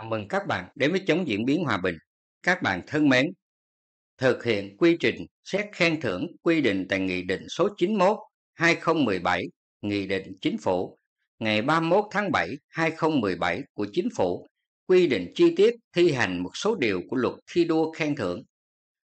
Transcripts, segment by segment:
Chào mừng các bạn đến với Chống Diễn biến Hòa Bình. Các bạn thân mến, thực hiện quy trình xét khen thưởng quy định tại Nghị định số 91-2017 Nghị định Chính phủ ngày 31 tháng 7 2017 của Chính phủ quy định chi tiết thi hành một số điều của luật thi đua khen thưởng.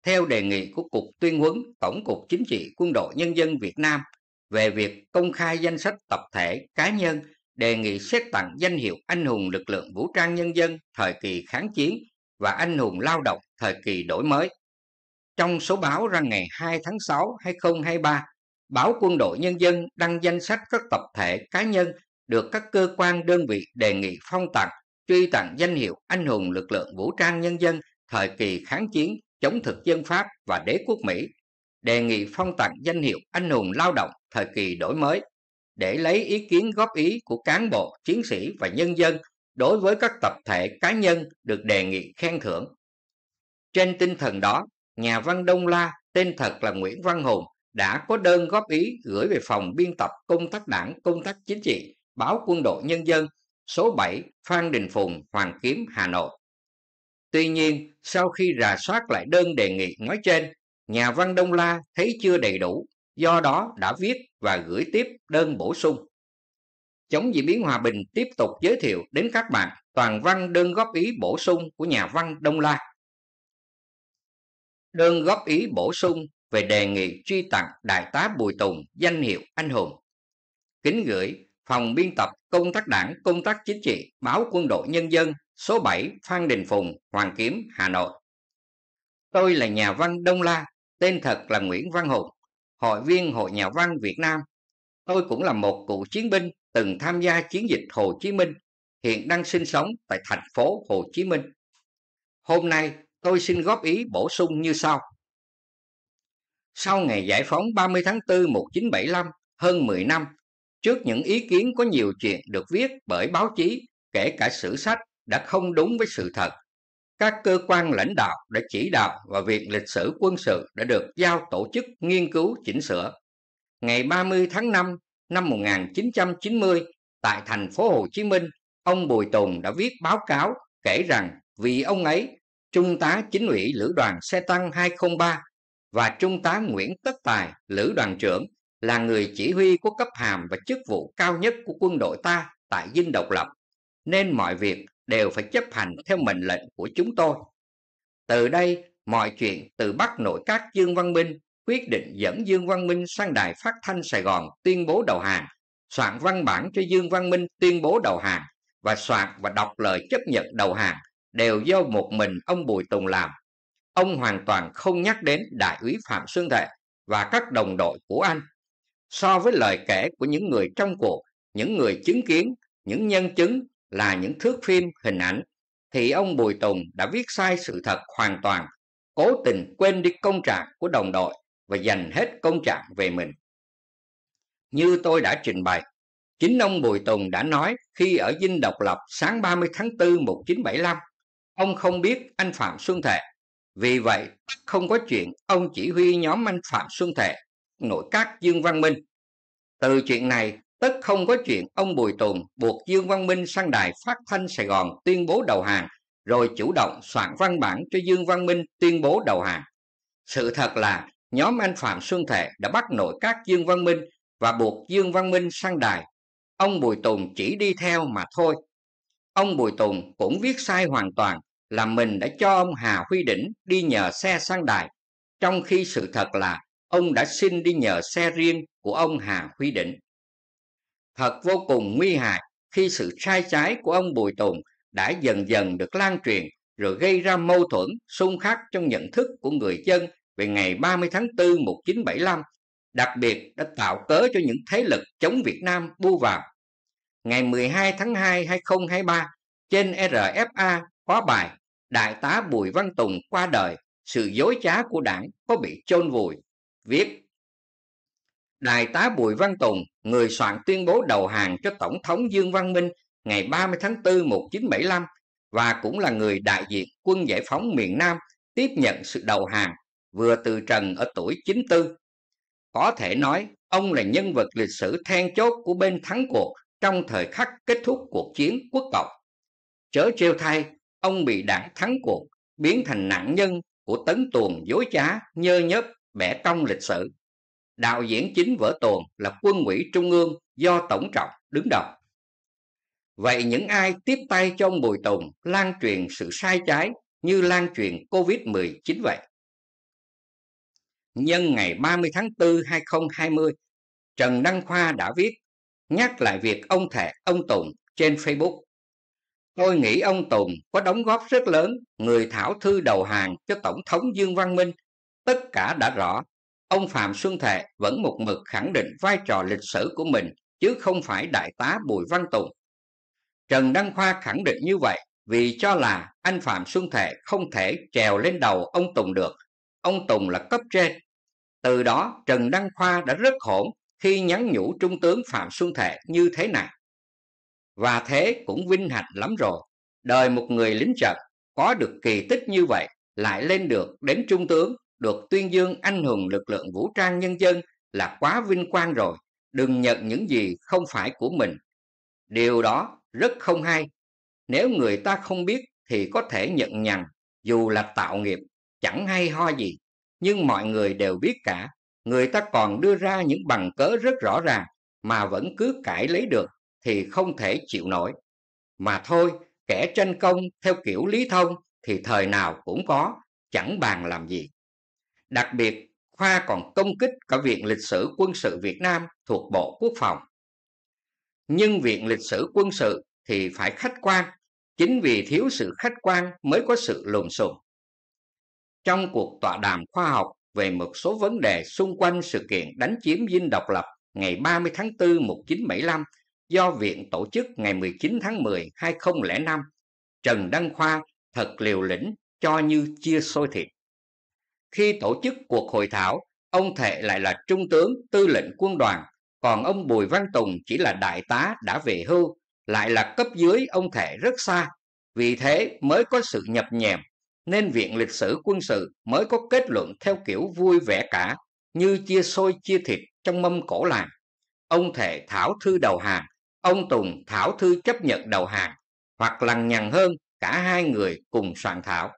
Theo đề nghị của Cục Tuyên huấn Tổng cục Chính trị Quân đội Nhân dân Việt Nam về việc công khai danh sách tập thể cá nhân đề nghị xét tặng danh hiệu anh hùng lực lượng vũ trang nhân dân thời kỳ kháng chiến và anh hùng lao động thời kỳ đổi mới. Trong số báo ra ngày 2 tháng 6, 2023, báo Quân đội Nhân dân đăng danh sách các tập thể cá nhân được các cơ quan đơn vị đề nghị phong tặng, truy tặng danh hiệu anh hùng lực lượng vũ trang nhân dân thời kỳ kháng chiến chống thực dân Pháp và đế quốc Mỹ, đề nghị phong tặng danh hiệu anh hùng lao động thời kỳ đổi mới để lấy ý kiến góp ý của cán bộ, chiến sĩ và nhân dân đối với các tập thể cá nhân được đề nghị khen thưởng. Trên tinh thần đó, nhà văn Đông La tên thật là Nguyễn Văn Hùng đã có đơn góp ý gửi về phòng biên tập công tác đảng công tác chính trị báo quân đội nhân dân số 7 Phan Đình Phùng Hoàng Kiếm Hà Nội. Tuy nhiên, sau khi rà soát lại đơn đề nghị nói trên, nhà văn Đông La thấy chưa đầy đủ do đó đã viết và gửi tiếp đơn bổ sung. Chống diễn biến hòa bình tiếp tục giới thiệu đến các bạn toàn văn đơn góp ý bổ sung của nhà văn Đông La. Đơn góp ý bổ sung về đề nghị truy tặng Đại tá Bùi Tùng danh hiệu anh hùng. Kính gửi Phòng biên tập Công tác Đảng, Công tác Chính trị, Báo Quân đội Nhân dân, số 7 Phan Đình Phùng, Hoàng Kiếm, Hà Nội. Tôi là nhà văn Đông La, tên thật là Nguyễn Văn Hùng hội viên Hội Nhà văn Việt Nam. Tôi cũng là một cựu chiến binh từng tham gia chiến dịch Hồ Chí Minh, hiện đang sinh sống tại thành phố Hồ Chí Minh. Hôm nay, tôi xin góp ý bổ sung như sau. Sau ngày giải phóng 30 tháng 4 1975, hơn 10 năm, trước những ý kiến có nhiều chuyện được viết bởi báo chí, kể cả sử sách đã không đúng với sự thật các cơ quan lãnh đạo đã chỉ đạo và viện lịch sử quân sự đã được giao tổ chức nghiên cứu chỉnh sửa. Ngày 30 tháng 5 năm 1990, tại thành phố Hồ Chí Minh, ông Bùi Tùng đã viết báo cáo kể rằng vì ông ấy, Trung tá Chính ủy Lữ đoàn xe tăng 203 và Trung tá Nguyễn Tất Tài, Lữ đoàn trưởng, là người chỉ huy của cấp hàm và chức vụ cao nhất của quân đội ta tại Dinh Độc Lập, nên mọi việc đều phải chấp hành theo mệnh lệnh của chúng tôi. Từ đây, mọi chuyện từ Bắc nội các Dương Văn Minh quyết định dẫn Dương Văn Minh sang đài phát thanh Sài Gòn tuyên bố đầu hàng, soạn văn bản cho Dương Văn Minh tuyên bố đầu hàng và soạn và đọc lời chấp nhận đầu hàng đều do một mình ông Bùi Tùng làm. Ông hoàn toàn không nhắc đến đại úy Phạm Xuân Thệ và các đồng đội của anh. So với lời kể của những người trong cuộc, những người chứng kiến, những nhân chứng là những thước phim hình ảnh thì ông Bùi Tùng đã viết sai sự thật hoàn toàn, cố tình quên đi công trạng của đồng đội và dành hết công trạng về mình. Như tôi đã trình bày, chính ông Bùi Tùng đã nói khi ở Dinh Độc Lập sáng 30 tháng 4 1975, ông không biết anh Phạm Xuân Thệ. Vì vậy, không có chuyện ông chỉ huy nhóm anh Phạm Xuân Thệ, nội các Dương Văn Minh. Từ chuyện này, Tức không có chuyện ông Bùi Tùng buộc Dương Văn Minh sang đài phát thanh Sài Gòn tuyên bố đầu hàng, rồi chủ động soạn văn bản cho Dương Văn Minh tuyên bố đầu hàng. Sự thật là nhóm anh Phạm Xuân Thệ đã bắt nội các Dương Văn Minh và buộc Dương Văn Minh sang đài. Ông Bùi Tùng chỉ đi theo mà thôi. Ông Bùi Tùng cũng viết sai hoàn toàn là mình đã cho ông Hà Huy Đỉnh đi nhờ xe sang đài, trong khi sự thật là ông đã xin đi nhờ xe riêng của ông Hà Huy Đỉnh thật vô cùng nguy hại khi sự sai trái của ông Bùi Tùng đã dần dần được lan truyền rồi gây ra mâu thuẫn, xung khắc trong nhận thức của người dân về ngày 30 tháng 4 1975, đặc biệt đã tạo cớ cho những thế lực chống Việt Nam bu vào. Ngày 12 tháng 2 2023, trên RFA có bài Đại tá Bùi Văn Tùng qua đời, sự dối trá của đảng có bị chôn vùi, viết Đại tá Bùi Văn Tùng, người soạn tuyên bố đầu hàng cho Tổng thống Dương Văn Minh ngày 30 tháng 4 1975 và cũng là người đại diện quân giải phóng miền Nam tiếp nhận sự đầu hàng vừa từ trần ở tuổi 94. Có thể nói, ông là nhân vật lịch sử then chốt của bên thắng cuộc trong thời khắc kết thúc cuộc chiến quốc cộng. Chớ trêu thay, ông bị đảng thắng cuộc biến thành nạn nhân của tấn tuồng dối trá, nhơ nhớp, bẻ cong lịch sử đạo diễn chính vở tuồng là quân ủy trung ương do tổng trọng đứng đầu vậy những ai tiếp tay cho ông bùi tùng lan truyền sự sai trái như lan truyền covid 19 vậy nhân ngày 30 tháng 4 2020 Trần Đăng Khoa đã viết nhắc lại việc ông Thạc ông Tùng trên Facebook Tôi nghĩ ông Tùng có đóng góp rất lớn người thảo thư đầu hàng cho Tổng thống Dương Văn Minh. Tất cả đã rõ, ông Phạm Xuân Thệ vẫn một mực khẳng định vai trò lịch sử của mình chứ không phải đại tá Bùi Văn Tùng. Trần Đăng Khoa khẳng định như vậy vì cho là anh Phạm Xuân Thệ không thể trèo lên đầu ông Tùng được. Ông Tùng là cấp trên. Từ đó Trần Đăng Khoa đã rất hổn khi nhắn nhủ Trung tướng Phạm Xuân Thệ như thế này. Và thế cũng vinh hạnh lắm rồi. Đời một người lính trận có được kỳ tích như vậy lại lên được đến Trung tướng được tuyên dương anh hùng lực lượng vũ trang nhân dân là quá vinh quang rồi, đừng nhận những gì không phải của mình. Điều đó rất không hay. Nếu người ta không biết thì có thể nhận nhằn, dù là tạo nghiệp, chẳng hay ho gì. Nhưng mọi người đều biết cả, người ta còn đưa ra những bằng cớ rất rõ ràng mà vẫn cứ cãi lấy được thì không thể chịu nổi. Mà thôi, kẻ tranh công theo kiểu lý thông thì thời nào cũng có, chẳng bàn làm gì. Đặc biệt, khoa còn công kích cả Viện Lịch sử Quân sự Việt Nam thuộc Bộ Quốc phòng. Nhưng Viện Lịch sử Quân sự thì phải khách quan, chính vì thiếu sự khách quan mới có sự lùm xùm. Trong cuộc tọa đàm khoa học về một số vấn đề xung quanh sự kiện đánh chiếm dinh độc lập ngày 30 tháng 4 1975 do Viện tổ chức ngày 19 tháng 10 2005, Trần Đăng Khoa thật liều lĩnh cho như chia sôi thịt. Khi tổ chức cuộc hội thảo, ông Thệ lại là trung tướng tư lệnh quân đoàn, còn ông Bùi Văn Tùng chỉ là đại tá đã về hưu, lại là cấp dưới ông Thệ rất xa. Vì thế mới có sự nhập nhèm, nên Viện Lịch sử Quân sự mới có kết luận theo kiểu vui vẻ cả, như chia xôi chia thịt trong mâm cổ làng. Ông Thệ thảo thư đầu hàng, ông Tùng thảo thư chấp nhận đầu hàng, hoặc lằng nhằng hơn cả hai người cùng soạn thảo.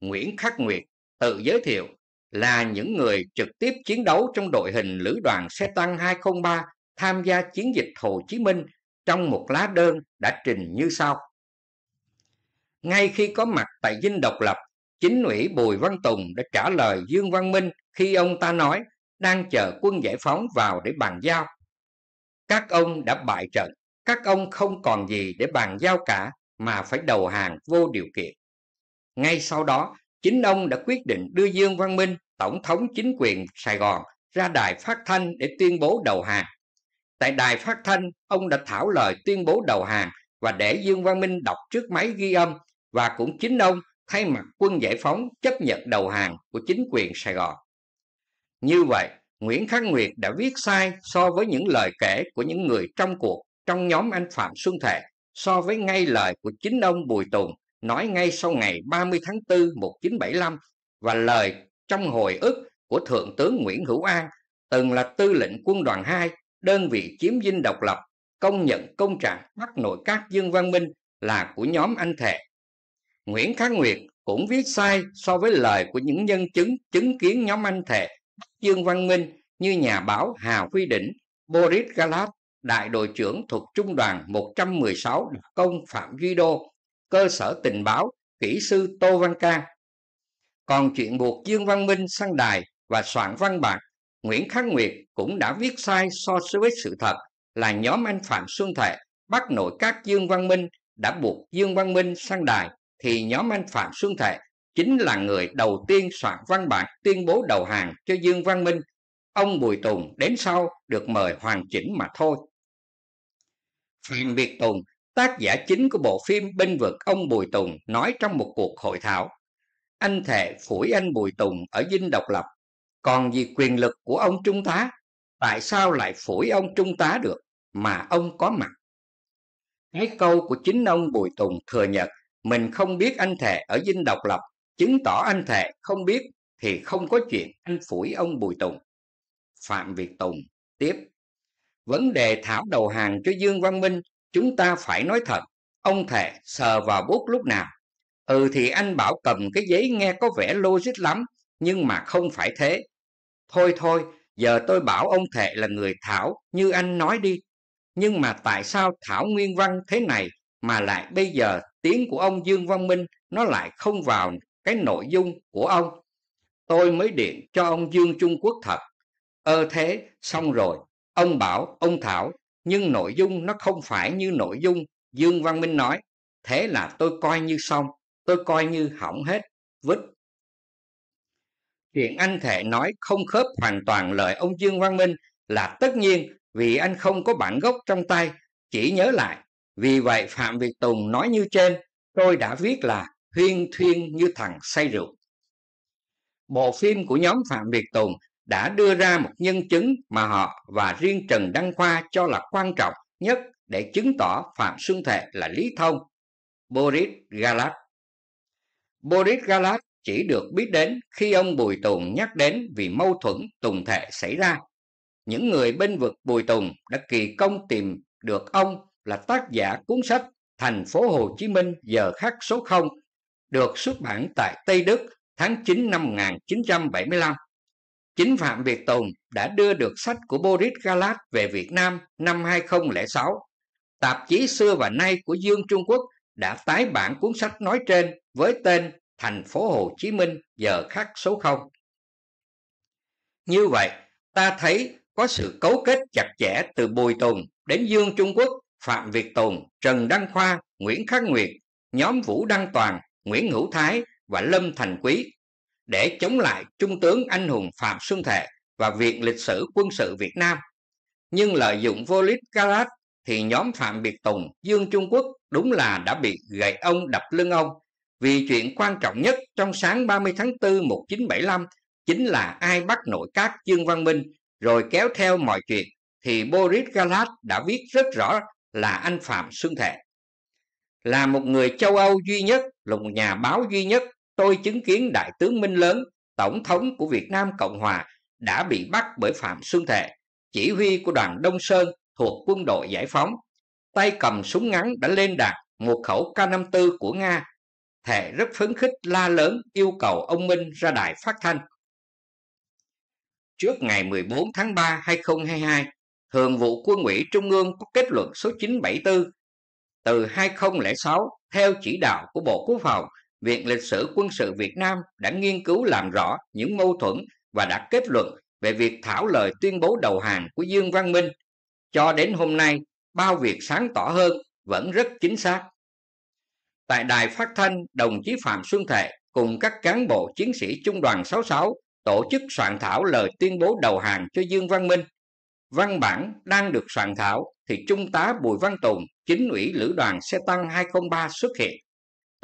Nguyễn Khắc Nguyệt tự giới thiệu là những người trực tiếp chiến đấu trong đội hình lữ đoàn xe tăng 203 tham gia chiến dịch Hồ Chí Minh trong một lá đơn đã trình như sau. Ngay khi có mặt tại dinh độc lập, chính ủy Bùi Văn Tùng đã trả lời Dương Văn Minh khi ông ta nói đang chờ quân giải phóng vào để bàn giao. Các ông đã bại trận, các ông không còn gì để bàn giao cả mà phải đầu hàng vô điều kiện. Ngay sau đó, chính ông đã quyết định đưa Dương Văn Minh, tổng thống chính quyền Sài Gòn, ra đài phát thanh để tuyên bố đầu hàng. Tại đài phát thanh, ông đã thảo lời tuyên bố đầu hàng và để Dương Văn Minh đọc trước máy ghi âm và cũng chính ông thay mặt quân giải phóng chấp nhận đầu hàng của chính quyền Sài Gòn. Như vậy, Nguyễn Khắc Nguyệt đã viết sai so với những lời kể của những người trong cuộc trong nhóm anh Phạm Xuân Thệ so với ngay lời của chính ông Bùi Tùng nói ngay sau ngày 30 tháng 4 1975 và lời trong hồi ức của Thượng tướng Nguyễn Hữu An, từng là tư lệnh quân đoàn 2, đơn vị chiếm dinh độc lập, công nhận công trạng bắt nội các Dương Văn Minh là của nhóm anh Thệ. Nguyễn Khắc Nguyệt cũng viết sai so với lời của những nhân chứng chứng kiến nhóm anh Thệ Dương Văn Minh như nhà báo Hà Huy Đỉnh, Boris Galat, đại đội trưởng thuộc trung đoàn 116 công Phạm Duy Đô cơ sở tình báo kỹ sư tô văn ca còn chuyện buộc dương văn minh sang đài và soạn văn bản nguyễn khắc nguyệt cũng đã viết sai so với sự thật là nhóm anh phạm xuân thệ bắt nội các dương văn minh đã buộc dương văn minh sang đài thì nhóm anh phạm xuân thệ chính là người đầu tiên soạn văn bản tuyên bố đầu hàng cho dương văn minh ông bùi tùng đến sau được mời hoàn chỉnh mà thôi Phạm Việt Tùng Tác giả chính của bộ phim Binh vực ông Bùi Tùng nói trong một cuộc hội thảo, anh thề phủi anh Bùi Tùng ở dinh độc lập, còn vì quyền lực của ông Trung tá, tại sao lại phủi ông Trung tá được mà ông có mặt? Cái câu của chính ông Bùi Tùng thừa nhận mình không biết anh thề ở dinh độc lập, chứng tỏ anh thề không biết thì không có chuyện anh phủi ông Bùi Tùng. Phạm Việt Tùng tiếp Vấn đề thảo đầu hàng cho Dương Văn Minh chúng ta phải nói thật ông thề sờ vào bút lúc nào ừ thì anh bảo cầm cái giấy nghe có vẻ logic lắm nhưng mà không phải thế thôi thôi giờ tôi bảo ông thệ là người thảo như anh nói đi nhưng mà tại sao thảo nguyên văn thế này mà lại bây giờ tiếng của ông dương văn minh nó lại không vào cái nội dung của ông tôi mới điện cho ông dương trung quốc thật ơ ờ thế xong rồi ông bảo ông thảo nhưng nội dung nó không phải như nội dung dương văn minh nói thế là tôi coi như xong tôi coi như hỏng hết vứt chuyện anh thể nói không khớp hoàn toàn lời ông dương văn minh là tất nhiên vì anh không có bản gốc trong tay chỉ nhớ lại vì vậy phạm việt tùng nói như trên tôi đã viết là huyên thuyên như thằng say rượu bộ phim của nhóm phạm việt tùng đã đưa ra một nhân chứng mà họ và riêng Trần Đăng Khoa cho là quan trọng nhất để chứng tỏ Phạm Xuân Thệ là lý thông, Boris Galat. Boris Galat chỉ được biết đến khi ông Bùi Tùng nhắc đến vì mâu thuẫn Tùng Thệ xảy ra. Những người bên vực Bùi Tùng đã kỳ công tìm được ông là tác giả cuốn sách Thành phố Hồ Chí Minh giờ khắc số 0 được xuất bản tại Tây Đức tháng 9 năm 1975. Chính Phạm Việt Tùng đã đưa được sách của Boris Galat về Việt Nam năm 2006. Tạp chí xưa và nay của Dương Trung Quốc đã tái bản cuốn sách nói trên với tên Thành phố Hồ Chí Minh giờ khắc số 0. Như vậy, ta thấy có sự cấu kết chặt chẽ từ Bùi Tùng đến Dương Trung Quốc, Phạm Việt Tùng, Trần Đăng Khoa, Nguyễn Khắc Nguyệt, nhóm Vũ Đăng Toàn, Nguyễn Hữu Thái và Lâm Thành Quý để chống lại trung tướng anh hùng Phạm Xuân thệ và Viện Lịch sử Quân sự Việt Nam. Nhưng lợi dụng vô lít Galat thì nhóm Phạm Biệt Tùng, Dương Trung Quốc đúng là đã bị gậy ông đập lưng ông vì chuyện quan trọng nhất trong sáng 30 tháng 4 1975 chính là ai bắt nội các Dương Văn Minh rồi kéo theo mọi chuyện thì Boris Galat đã viết rất rõ là anh Phạm Xuân thệ Là một người châu Âu duy nhất, là một nhà báo duy nhất tôi chứng kiến đại tướng Minh Lớn, Tổng thống của Việt Nam Cộng Hòa, đã bị bắt bởi Phạm Xuân Thệ, chỉ huy của đoàn Đông Sơn thuộc quân đội giải phóng. Tay cầm súng ngắn đã lên đạn một khẩu K-54 của Nga. Thệ rất phấn khích la lớn yêu cầu ông Minh ra đài phát thanh. Trước ngày 14 tháng 3 2022, Thường vụ Quân ủy Trung ương có kết luận số 974 từ 2006 theo chỉ đạo của Bộ Quốc phòng Viện Lịch sử Quân sự Việt Nam đã nghiên cứu làm rõ những mâu thuẫn và đã kết luận về việc thảo lời tuyên bố đầu hàng của Dương Văn Minh. Cho đến hôm nay, bao việc sáng tỏ hơn vẫn rất chính xác. Tại đài phát thanh, đồng chí Phạm Xuân Thệ cùng các cán bộ chiến sĩ Trung đoàn 66 tổ chức soạn thảo lời tuyên bố đầu hàng cho Dương Văn Minh. Văn bản đang được soạn thảo thì Trung tá Bùi Văn Tùng, chính ủy lữ đoàn xe tăng 203 xuất hiện.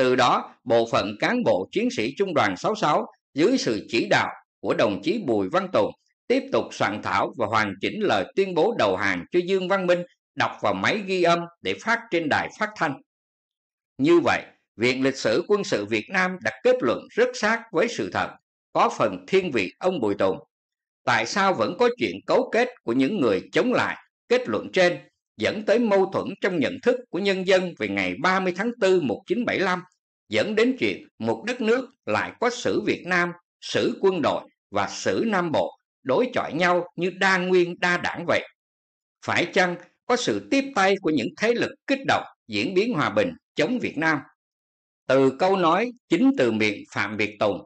Từ đó, bộ phận cán bộ chiến sĩ Trung đoàn 66 dưới sự chỉ đạo của đồng chí Bùi Văn Tùng tiếp tục soạn thảo và hoàn chỉnh lời tuyên bố đầu hàng cho Dương Văn Minh đọc vào máy ghi âm để phát trên đài phát thanh. Như vậy, Viện Lịch sử Quân sự Việt Nam đã kết luận rất sát với sự thật, có phần thiên vị ông Bùi Tùng. Tại sao vẫn có chuyện cấu kết của những người chống lại? Kết luận trên dẫn tới mâu thuẫn trong nhận thức của nhân dân về ngày 30 tháng 4 1975, dẫn đến chuyện một đất nước lại có sử Việt Nam, sử quân đội và sử Nam Bộ đối chọi nhau như đa nguyên đa đảng vậy. Phải chăng có sự tiếp tay của những thế lực kích động diễn biến hòa bình chống Việt Nam? Từ câu nói chính từ miệng Phạm Việt Tùng,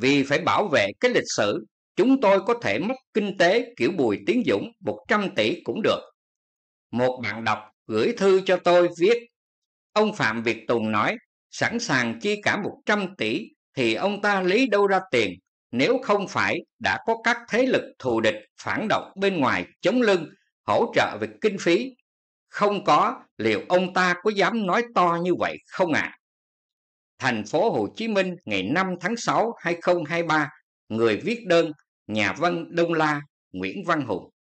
vì phải bảo vệ cái lịch sử, chúng tôi có thể mất kinh tế kiểu Bùi Tiến Dũng 100 tỷ cũng được một bạn đọc gửi thư cho tôi viết ông phạm việt tùng nói sẵn sàng chi cả 100 tỷ thì ông ta lấy đâu ra tiền nếu không phải đã có các thế lực thù địch phản động bên ngoài chống lưng hỗ trợ về kinh phí không có liệu ông ta có dám nói to như vậy không ạ à? thành phố Hồ Chí Minh ngày 5 tháng 6 2023 người viết đơn nhà văn Đông La Nguyễn Văn Hùng